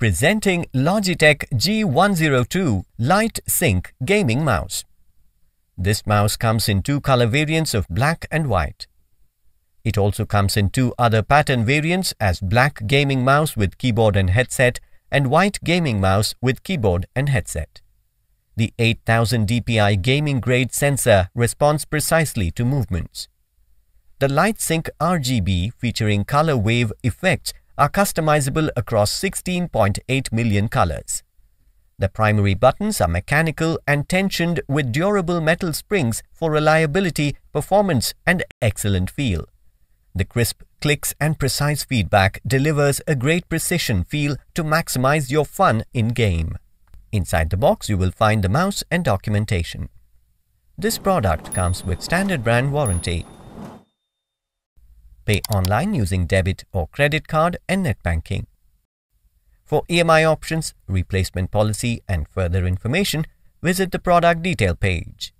Presenting Logitech G102 Light Sync Gaming Mouse. This mouse comes in two color variants of black and white. It also comes in two other pattern variants as black gaming mouse with keyboard and headset and white gaming mouse with keyboard and headset. The 8000 DPI gaming grade sensor responds precisely to movements. The LightSync RGB featuring color wave effects are customizable across 16.8 million colors. The primary buttons are mechanical and tensioned with durable metal springs for reliability, performance and excellent feel. The crisp clicks and precise feedback delivers a great precision feel to maximize your fun in-game. Inside the box, you will find the mouse and documentation. This product comes with standard brand warranty. Pay online using debit or credit card and net banking. For EMI options, replacement policy and further information, visit the product detail page.